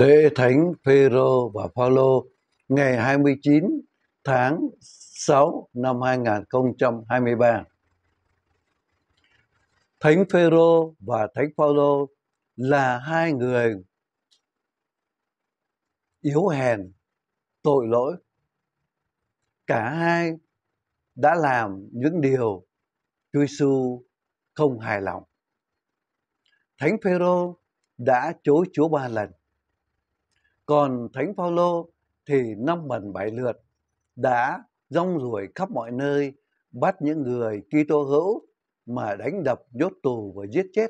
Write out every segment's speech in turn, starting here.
lễ thánh Phêrô và Phaolô ngày 29 tháng 6 năm 2023. Thánh Phêrô và Thánh Phaolô là hai người yếu hèn, tội lỗi. Cả hai đã làm những điều Chúa Giêsu không hài lòng. Thánh Phêrô đã chối Chúa ba lần còn Thánh Phaolô thì năm bần bảy lượt đã rong ruổi khắp mọi nơi bắt những người Kitô hữu mà đánh đập nhốt tù và giết chết.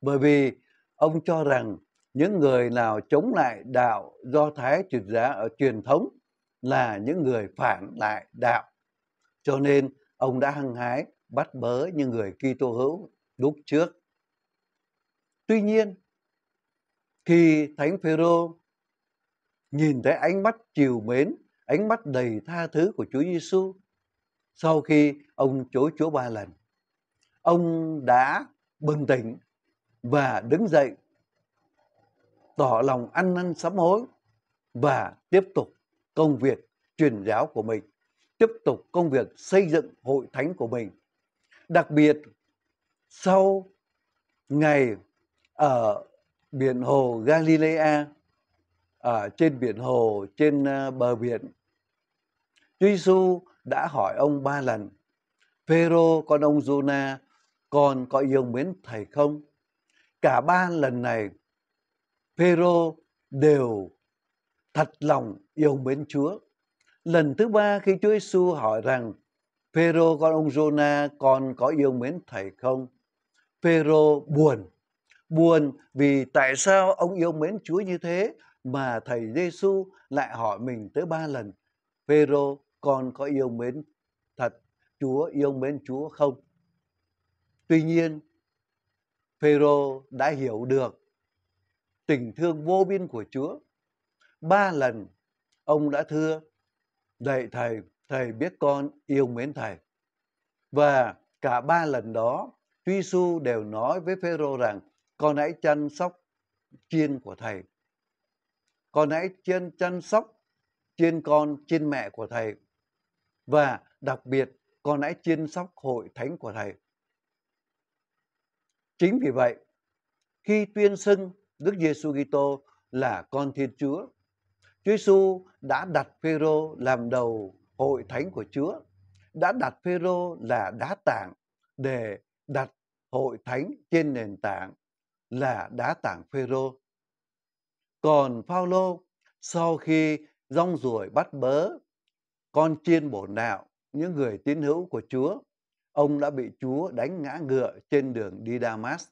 Bởi vì ông cho rằng những người nào chống lại đạo do Thái truyền giá ở truyền thống là những người phản lại đạo. Cho nên ông đã hăng hái bắt bớ những người Kitô hữu lúc trước. Tuy nhiên, khi Thánh Phêrô nhìn thấy ánh mắt chiều mến, ánh mắt đầy tha thứ của Chúa Giêsu. Sau khi ông chối Chúa ba lần, ông đã bừng tỉnh và đứng dậy tỏ lòng ăn năn sám hối và tiếp tục công việc truyền giáo của mình, tiếp tục công việc xây dựng hội thánh của mình. Đặc biệt sau ngày ở biển hồ Galilea ở trên biển hồ, trên ờ, bờ biển. Chúa Giêsu đã hỏi ông ba lần, Phêrô con ông Jonah, còn có yêu mến thầy không? Cả ba lần này, Phêrô đều thật lòng yêu mến Chúa. Lần thứ ba khi Chúa Giêsu hỏi rằng Phêrô con ông Jonah còn có yêu mến thầy không? Phêrô buồn, buồn vì tại sao ông yêu mến Chúa như thế mà thầy Giêsu lại hỏi mình tới ba lần Phêrô con có yêu mến thật Chúa yêu mến Chúa không tuy nhiên Phêrô đã hiểu được tình thương vô biên của Chúa ba lần ông đã thưa dạy thầy thầy biết con yêu mến thầy và cả ba lần đó Chúa Giêsu đều nói với Phêrô rằng con hãy chăm sóc chiên của thầy con hãy chuyên chăm sóc chuyên con chuyên mẹ của thầy và đặc biệt con hãy chuyên sóc hội thánh của thầy chính vì vậy khi tuyên xưng Đức Giêsu Kitô là con Thiên Chúa Chúa Giêsu đã đặt Phêrô làm đầu hội thánh của Chúa đã đặt Phêrô là đá tảng để đặt hội thánh trên nền tảng là đá tảng Phêrô còn Phaolô sau khi rong ruổi bắt bớ con chiên bổ nạo những người tín hữu của Chúa, ông đã bị Chúa đánh ngã ngựa trên đường đi Damas.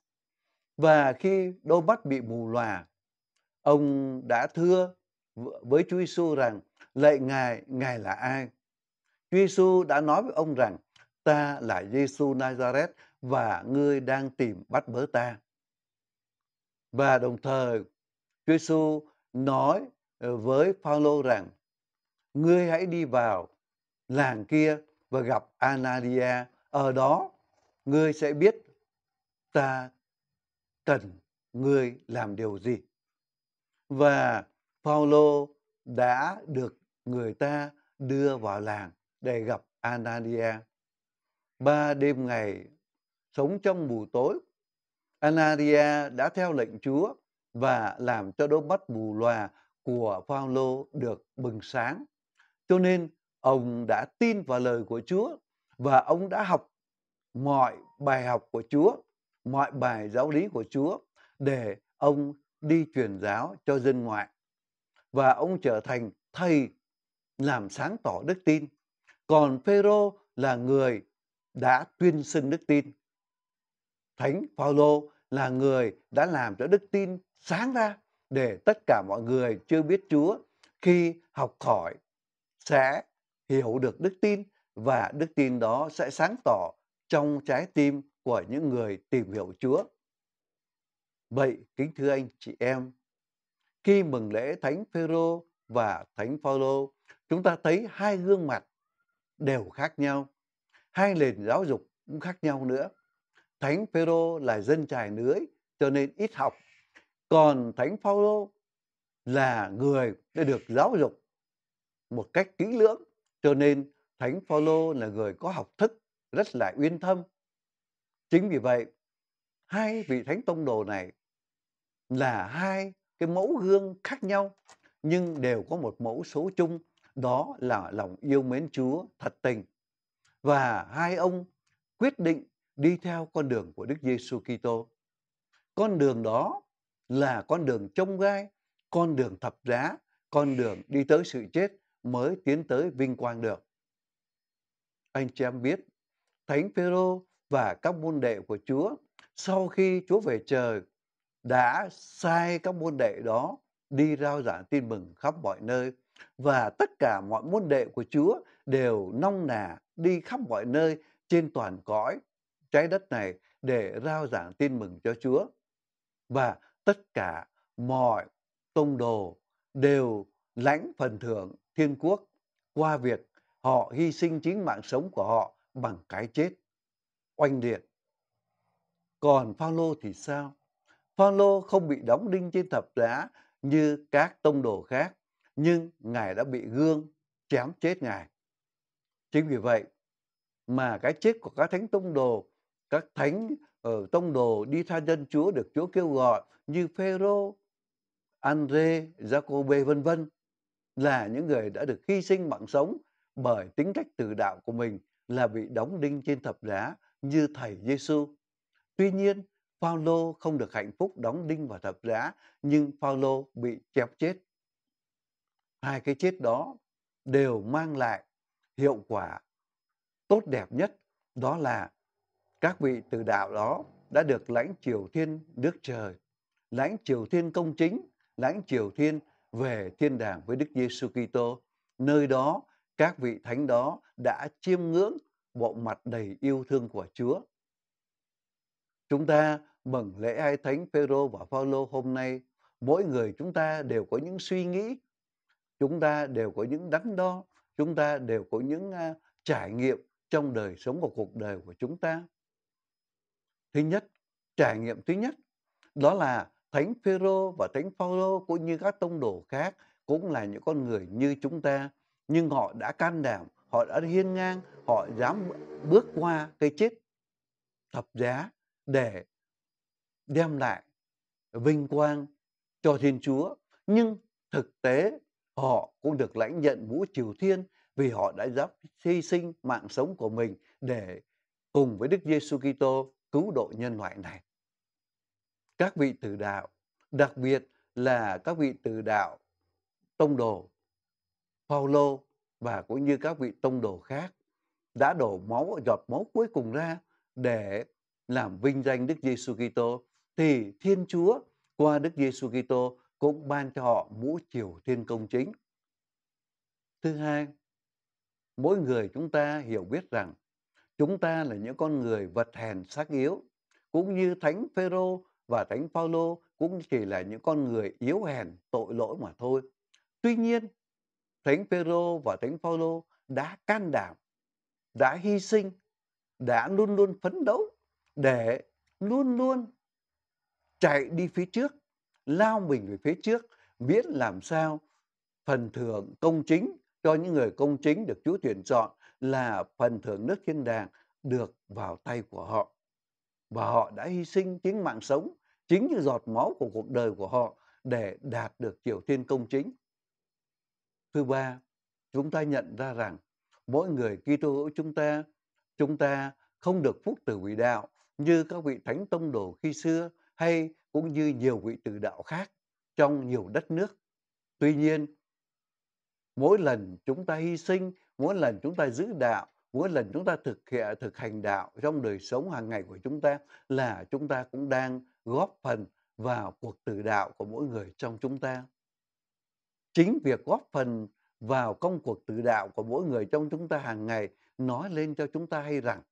Và khi đôi mắt bị mù lòa, ông đã thưa với Chúa Giêsu rằng lạy Ngài, Ngài là ai? Chúa Giêsu đã nói với ông rằng ta là Giêsu Nazareth và ngươi đang tìm bắt bớ ta. Và đồng thời Chúa Giêsu nói ờ, với Phaolô rằng ngươi hãy đi vào làng kia và gặp Anadia ở đó ngươi sẽ biết ta cần ngươi làm điều gì và Paulo đã được người ta đưa vào làng để gặp Anania. Ba đêm ngày sống trong mù tối, Anania đã theo lệnh Chúa và làm cho đôi mắt mù lòa của Phaolô được bừng sáng. Cho nên ông đã tin vào lời của Chúa và ông đã học mọi bài học của Chúa, mọi bài giáo lý của Chúa để ông đi truyền giáo cho dân ngoại. Và ông trở thành thầy làm sáng tỏ đức tin. Còn Phêrô là người đã tuyên xưng đức tin. Thánh Phaolô là người đã làm cho đức tin sáng ra để tất cả mọi người chưa biết Chúa khi học hỏi sẽ hiểu được đức tin và đức tin đó sẽ sáng tỏ trong trái tim của những người tìm hiểu Chúa. Vậy kính thưa anh chị em, khi mừng lễ Thánh Phêrô và Thánh Phaolô, chúng ta thấy hai gương mặt đều khác nhau, hai nền giáo dục cũng khác nhau nữa. Thánh Phêrô là dân trài lưới cho nên ít học còn thánh Phaolô là người đã được giáo dục một cách kỹ lưỡng cho nên thánh Phaolô là người có học thức rất là uyên thâm chính vì vậy hai vị thánh tông đồ này là hai cái mẫu gương khác nhau nhưng đều có một mẫu số chung đó là lòng yêu mến Chúa thật tình và hai ông quyết định đi theo con đường của Đức Giêsu Kitô. Con đường đó là con đường trông gai, con đường thập giá, con đường đi tới sự chết mới tiến tới vinh quang được. Anh chị em biết, Thánh Phêrô và các môn đệ của Chúa sau khi Chúa về trời đã sai các môn đệ đó đi rao giảng tin mừng khắp mọi nơi và tất cả mọi môn đệ của Chúa đều nong nà đi khắp mọi nơi trên toàn cõi trái đất này để rao giảng tin mừng cho Chúa. Và tất cả mọi tông đồ đều lãnh phần thưởng thiên quốc qua việc họ hy sinh chính mạng sống của họ bằng cái chết oanh liệt còn Phaolô thì sao Phaolô không bị đóng đinh trên thập giá như các tông đồ khác nhưng ngài đã bị gương chém chết ngài chính vì vậy mà cái chết của các thánh tông đồ các thánh ở tông đồ đi tha dân Chúa được Chúa kêu gọi như Phêrô, Andre, Jacobe vân vân là những người đã được hy sinh mạng sống bởi tính cách từ đạo của mình là bị đóng đinh trên thập giá như thầy Giêsu. Tuy nhiên, Phaolô không được hạnh phúc đóng đinh vào thập giá, nhưng Phaolô bị chép chết. Hai cái chết đó đều mang lại hiệu quả tốt đẹp nhất đó là các vị từ đạo đó đã được lãnh triều thiên nước Trời, lãnh triều thiên công chính, lãnh triều thiên về thiên đàng với Đức Giêsu Kitô. Nơi đó các vị thánh đó đã chiêm ngưỡng bộ mặt đầy yêu thương của Chúa. Chúng ta mừng lễ hai thánh Phêrô và Phaolô hôm nay, mỗi người chúng ta đều có những suy nghĩ, chúng ta đều có những đắn đo, chúng ta đều có những à, trải nghiệm trong đời sống và cuộc đời của chúng ta thứ nhất, trải nghiệm thứ nhất đó là Thánh Phêrô và Thánh Phaolô cũng như các tông đồ khác cũng là những con người như chúng ta nhưng họ đã can đảm, họ đã hiên ngang, họ dám bước qua cái chết thập giá để đem lại vinh quang cho Thiên Chúa. Nhưng thực tế họ cũng được lãnh nhận mũ triều thiên vì họ đã dám hy sinh mạng sống của mình để cùng với Đức Giêsu Kitô cứu độ nhân loại này. Các vị tử đạo, đặc biệt là các vị tử đạo tông đồ Paulo và cũng như các vị tông đồ khác đã đổ máu giọt máu cuối cùng ra để làm vinh danh Đức Giêsu Kitô thì Thiên Chúa qua Đức Giêsu Kitô cũng ban cho họ mũ triều thiên công chính. Thứ hai, mỗi người chúng ta hiểu biết rằng Chúng ta là những con người vật hèn xác yếu, cũng như Thánh Phêrô và Thánh Phaolô cũng chỉ là những con người yếu hèn tội lỗi mà thôi. Tuy nhiên, Thánh Phêrô và Thánh Phaolô đã can đảm, đã hy sinh, đã luôn luôn phấn đấu để luôn luôn chạy đi phía trước, lao mình về phía trước, biết làm sao phần thưởng công chính cho những người công chính được Chúa tuyển chọn là phần thưởng nước thiên đàng được vào tay của họ. Và họ đã hy sinh chính mạng sống, chính như giọt máu của cuộc đời của họ để đạt được triều thiên công chính. Thứ ba, chúng ta nhận ra rằng mỗi người Kitô hữu chúng ta, chúng ta không được phúc từ vị đạo như các vị thánh tông đồ khi xưa hay cũng như nhiều vị từ đạo khác trong nhiều đất nước. Tuy nhiên, mỗi lần chúng ta hy sinh mỗi lần chúng ta giữ đạo mỗi lần chúng ta thực hiện thực hành đạo trong đời sống hàng ngày của chúng ta là chúng ta cũng đang góp phần vào cuộc tử đạo của mỗi người trong chúng ta chính việc góp phần vào công cuộc tự đạo của mỗi người trong chúng ta hàng ngày nói lên cho chúng ta hay rằng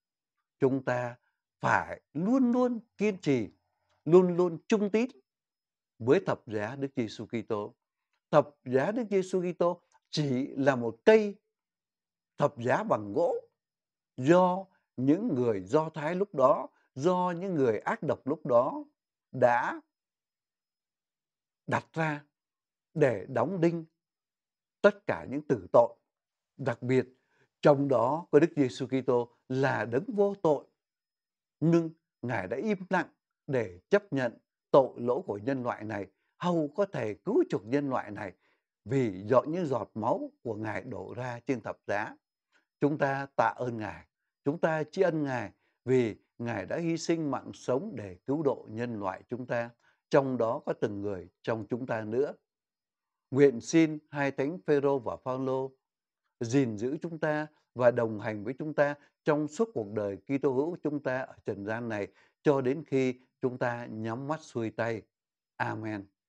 chúng ta phải luôn luôn kiên trì luôn luôn trung tín với thập giá Đức Giêsu Kitô. Thập giá Đức Giêsu Kitô chỉ là một cây thập giá bằng gỗ do những người Do Thái lúc đó, do những người ác độc lúc đó đã đặt ra để đóng đinh tất cả những tử tội. Đặc biệt, trong đó có Đức Giêsu Kitô là đấng vô tội, nhưng Ngài đã im lặng để chấp nhận tội lỗi của nhân loại này, hầu có thể cứu chuộc nhân loại này vì do những giọt máu của Ngài đổ ra trên thập giá. Chúng ta tạ ơn Ngài, chúng ta tri ân Ngài vì Ngài đã hy sinh mạng sống để cứu độ nhân loại chúng ta, trong đó có từng người trong chúng ta nữa. Nguyện xin hai thánh Phêrô và Phaolô gìn giữ chúng ta và đồng hành với chúng ta trong suốt cuộc đời Kitô hữu chúng ta ở trần gian này cho đến khi chúng ta nhắm mắt xuôi tay. Amen.